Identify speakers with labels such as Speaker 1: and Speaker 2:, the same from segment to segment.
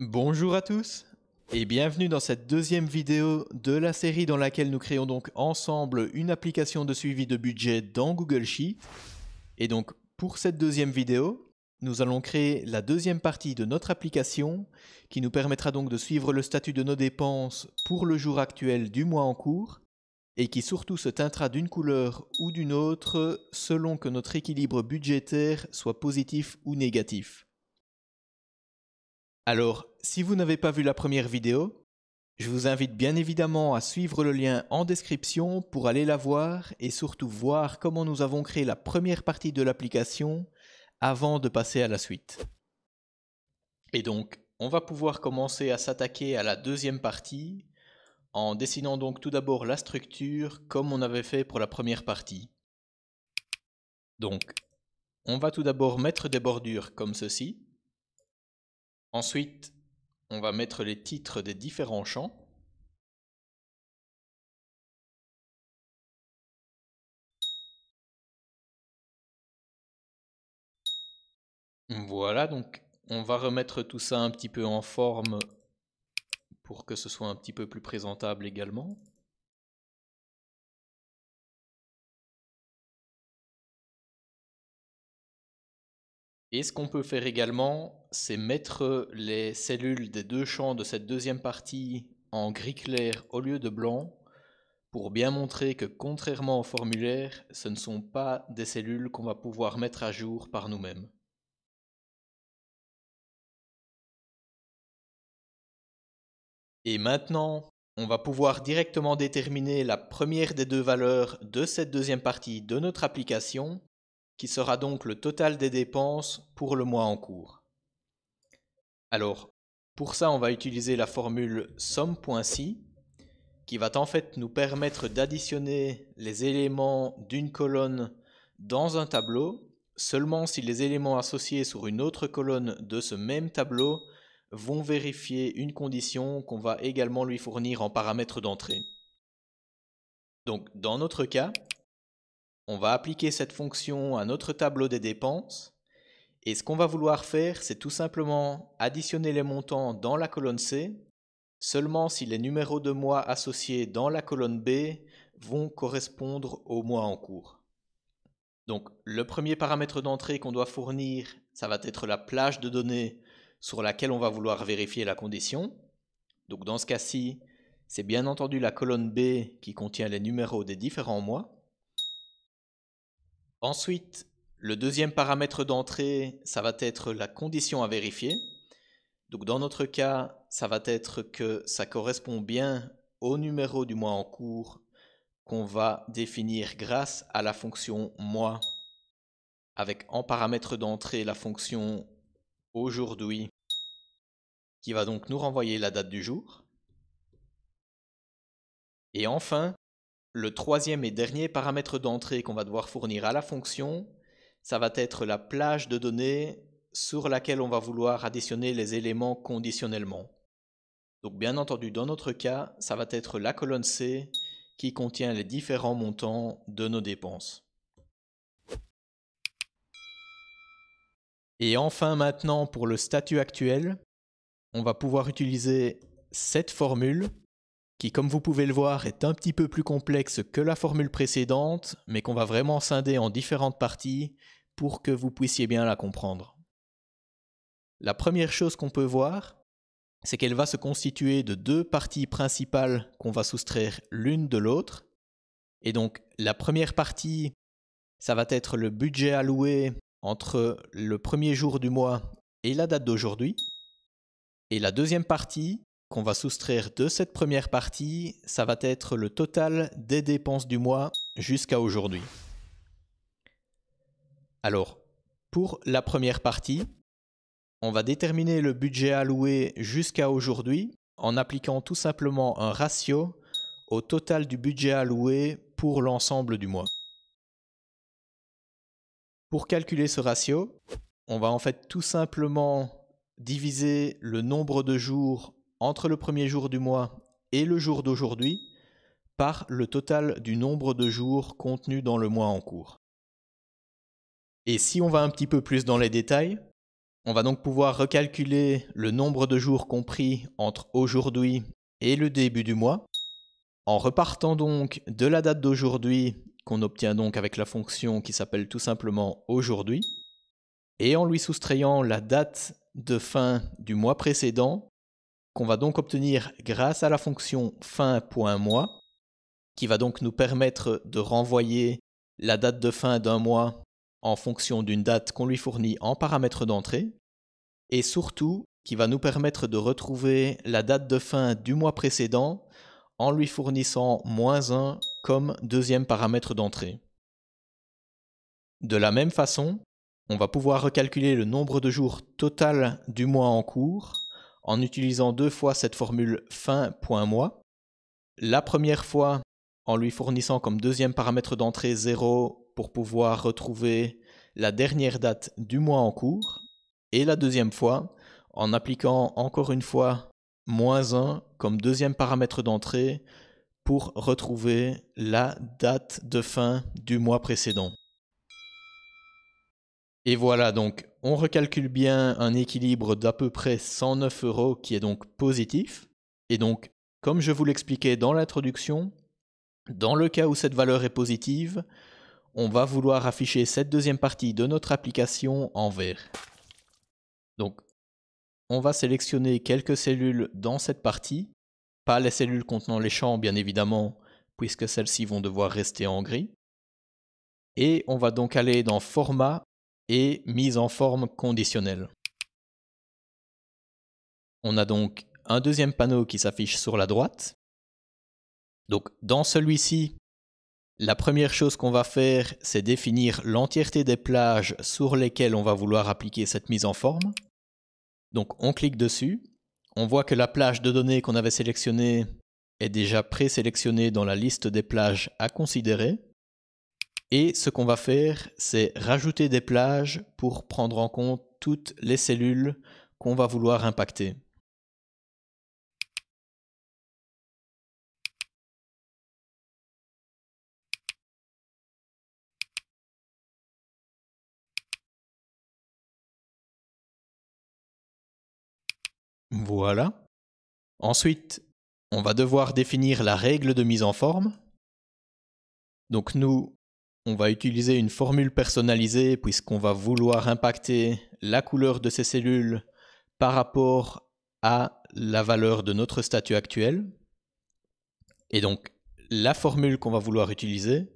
Speaker 1: Bonjour à tous et bienvenue dans cette deuxième vidéo de la série dans laquelle nous créons donc ensemble une application de suivi de budget dans Google Sheet. Et donc pour cette deuxième vidéo, nous allons créer la deuxième partie de notre application qui nous permettra donc de suivre le statut de nos dépenses pour le jour actuel du mois en cours et qui surtout se teintera d'une couleur ou d'une autre selon que notre équilibre budgétaire soit positif ou négatif. Alors, si vous n'avez pas vu la première vidéo, je vous invite bien évidemment à suivre le lien en description pour aller la voir et surtout voir comment nous avons créé la première partie de l'application avant de passer à la suite. Et donc, on va pouvoir commencer à s'attaquer à la deuxième partie en dessinant donc tout d'abord la structure comme on avait fait pour la première partie. Donc, on va tout d'abord mettre des bordures comme ceci. Ensuite, on va mettre les titres des différents chants. Voilà, donc on va remettre tout ça un petit peu en forme pour que ce soit un petit peu plus présentable également. Et ce qu'on peut faire également, c'est mettre les cellules des deux champs de cette deuxième partie en gris clair au lieu de blanc pour bien montrer que contrairement au formulaire, ce ne sont pas des cellules qu'on va pouvoir mettre à jour par nous-mêmes. Et maintenant, on va pouvoir directement déterminer la première des deux valeurs de cette deuxième partie de notre application qui sera donc le total des dépenses pour le mois en cours. Alors, pour ça, on va utiliser la formule somme.si qui va en fait nous permettre d'additionner les éléments d'une colonne dans un tableau seulement si les éléments associés sur une autre colonne de ce même tableau vont vérifier une condition qu'on va également lui fournir en paramètre d'entrée. Donc dans notre cas, on va appliquer cette fonction à notre tableau des dépenses. Et ce qu'on va vouloir faire, c'est tout simplement additionner les montants dans la colonne C, seulement si les numéros de mois associés dans la colonne B vont correspondre au mois en cours. Donc le premier paramètre d'entrée qu'on doit fournir, ça va être la plage de données sur laquelle on va vouloir vérifier la condition. Donc dans ce cas-ci, c'est bien entendu la colonne B qui contient les numéros des différents mois. Ensuite, le deuxième paramètre d'entrée, ça va être la condition à vérifier. Donc dans notre cas, ça va être que ça correspond bien au numéro du mois en cours qu'on va définir grâce à la fonction mois avec en paramètre d'entrée la fonction aujourd'hui qui va donc nous renvoyer la date du jour. Et enfin, le troisième et dernier paramètre d'entrée qu'on va devoir fournir à la fonction, ça va être la plage de données sur laquelle on va vouloir additionner les éléments conditionnellement. Donc bien entendu, dans notre cas, ça va être la colonne C qui contient les différents montants de nos dépenses. Et enfin maintenant, pour le statut actuel, on va pouvoir utiliser cette formule qui comme vous pouvez le voir est un petit peu plus complexe que la formule précédente, mais qu'on va vraiment scinder en différentes parties pour que vous puissiez bien la comprendre. La première chose qu'on peut voir, c'est qu'elle va se constituer de deux parties principales qu'on va soustraire l'une de l'autre. Et donc la première partie, ça va être le budget alloué entre le premier jour du mois et la date d'aujourd'hui. Et la deuxième partie, qu'on va soustraire de cette première partie, ça va être le total des dépenses du mois jusqu'à aujourd'hui. Alors, pour la première partie, on va déterminer le budget alloué jusqu'à aujourd'hui en appliquant tout simplement un ratio au total du budget alloué pour l'ensemble du mois. Pour calculer ce ratio, on va en fait tout simplement diviser le nombre de jours entre le premier jour du mois et le jour d'aujourd'hui par le total du nombre de jours contenus dans le mois en cours. Et si on va un petit peu plus dans les détails, on va donc pouvoir recalculer le nombre de jours compris entre aujourd'hui et le début du mois, en repartant donc de la date d'aujourd'hui qu'on obtient donc avec la fonction qui s'appelle tout simplement aujourd'hui, et en lui soustrayant la date de fin du mois précédent qu'on va donc obtenir grâce à la fonction fin.mois, qui va donc nous permettre de renvoyer la date de fin d'un mois en fonction d'une date qu'on lui fournit en paramètre d'entrée, et surtout qui va nous permettre de retrouver la date de fin du mois précédent en lui fournissant moins 1 comme deuxième paramètre d'entrée. De la même façon, on va pouvoir recalculer le nombre de jours total du mois en cours en utilisant deux fois cette formule fin.moi. La première fois en lui fournissant comme deuxième paramètre d'entrée 0 pour pouvoir retrouver la dernière date du mois en cours. Et la deuxième fois en appliquant encore une fois moins 1 comme deuxième paramètre d'entrée pour retrouver la date de fin du mois précédent. Et voilà, donc on recalcule bien un équilibre d'à peu près 109 euros qui est donc positif. Et donc, comme je vous l'expliquais dans l'introduction, dans le cas où cette valeur est positive, on va vouloir afficher cette deuxième partie de notre application en vert. Donc, on va sélectionner quelques cellules dans cette partie, pas les cellules contenant les champs bien évidemment, puisque celles-ci vont devoir rester en gris. Et on va donc aller dans Format et mise en forme conditionnelle. On a donc un deuxième panneau qui s'affiche sur la droite. Donc dans celui-ci, la première chose qu'on va faire, c'est définir l'entièreté des plages sur lesquelles on va vouloir appliquer cette mise en forme. Donc on clique dessus, on voit que la plage de données qu'on avait sélectionnée est déjà présélectionnée dans la liste des plages à considérer. Et ce qu'on va faire, c'est rajouter des plages pour prendre en compte toutes les cellules qu'on va vouloir impacter. Voilà. Ensuite, on va devoir définir la règle de mise en forme. Donc nous, on va utiliser une formule personnalisée puisqu'on va vouloir impacter la couleur de ces cellules par rapport à la valeur de notre statut actuel. Et donc, la formule qu'on va vouloir utiliser,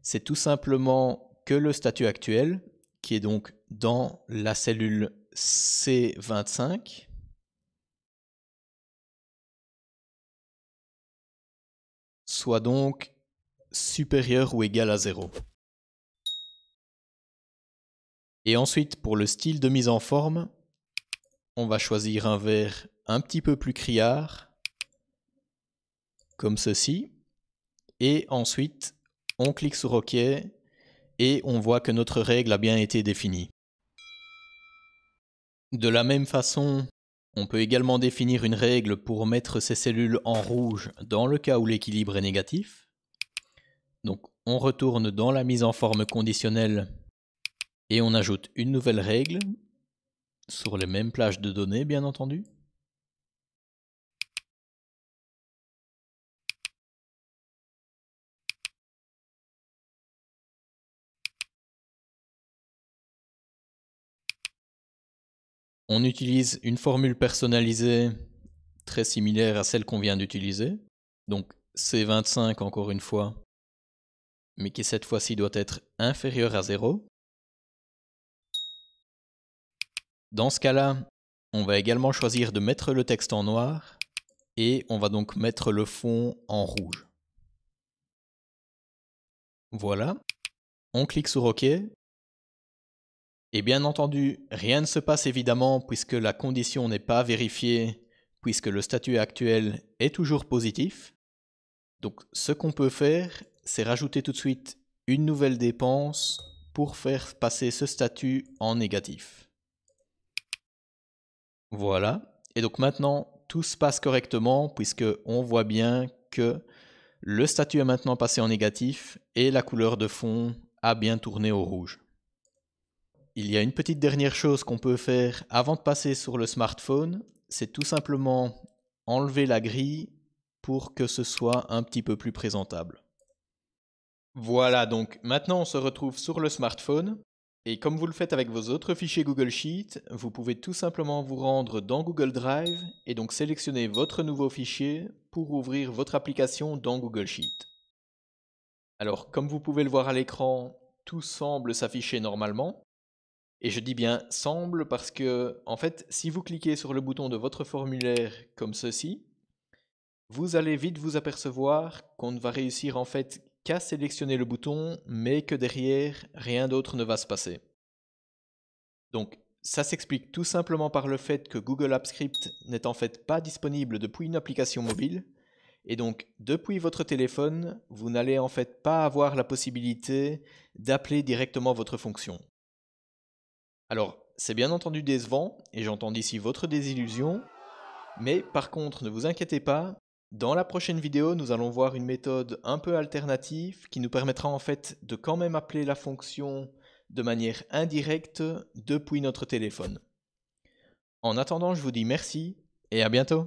Speaker 1: c'est tout simplement que le statut actuel, qui est donc dans la cellule C25, soit donc supérieur ou égal à 0. Et ensuite, pour le style de mise en forme, on va choisir un vert un petit peu plus criard, comme ceci. Et ensuite, on clique sur OK et on voit que notre règle a bien été définie. De la même façon, on peut également définir une règle pour mettre ces cellules en rouge dans le cas où l'équilibre est négatif. Donc on retourne dans la mise en forme conditionnelle et on ajoute une nouvelle règle sur les mêmes plages de données bien entendu. On utilise une formule personnalisée très similaire à celle qu'on vient d'utiliser. Donc C25 encore une fois mais qui cette fois-ci doit être inférieur à 0. Dans ce cas-là, on va également choisir de mettre le texte en noir et on va donc mettre le fond en rouge. Voilà. On clique sur OK. Et bien entendu, rien ne se passe évidemment puisque la condition n'est pas vérifiée, puisque le statut actuel est toujours positif. Donc ce qu'on peut faire, c'est rajouter tout de suite une nouvelle dépense pour faire passer ce statut en négatif. Voilà. Et donc maintenant, tout se passe correctement puisque on voit bien que le statut est maintenant passé en négatif et la couleur de fond a bien tourné au rouge. Il y a une petite dernière chose qu'on peut faire avant de passer sur le smartphone, c'est tout simplement enlever la grille pour que ce soit un petit peu plus présentable. Voilà, donc maintenant on se retrouve sur le smartphone. Et comme vous le faites avec vos autres fichiers Google Sheet, vous pouvez tout simplement vous rendre dans Google Drive et donc sélectionner votre nouveau fichier pour ouvrir votre application dans Google sheets Alors comme vous pouvez le voir à l'écran, tout semble s'afficher normalement. Et je dis bien semble parce que, en fait, si vous cliquez sur le bouton de votre formulaire comme ceci, vous allez vite vous apercevoir qu'on ne va réussir en fait qu'à sélectionner le bouton, mais que derrière, rien d'autre ne va se passer. Donc, ça s'explique tout simplement par le fait que Google Apps Script n'est en fait pas disponible depuis une application mobile, et donc depuis votre téléphone, vous n'allez en fait pas avoir la possibilité d'appeler directement votre fonction. Alors, c'est bien entendu décevant, et j'entends d'ici votre désillusion, mais par contre, ne vous inquiétez pas, dans la prochaine vidéo, nous allons voir une méthode un peu alternative qui nous permettra en fait de quand même appeler la fonction de manière indirecte depuis notre téléphone. En attendant, je vous dis merci et à bientôt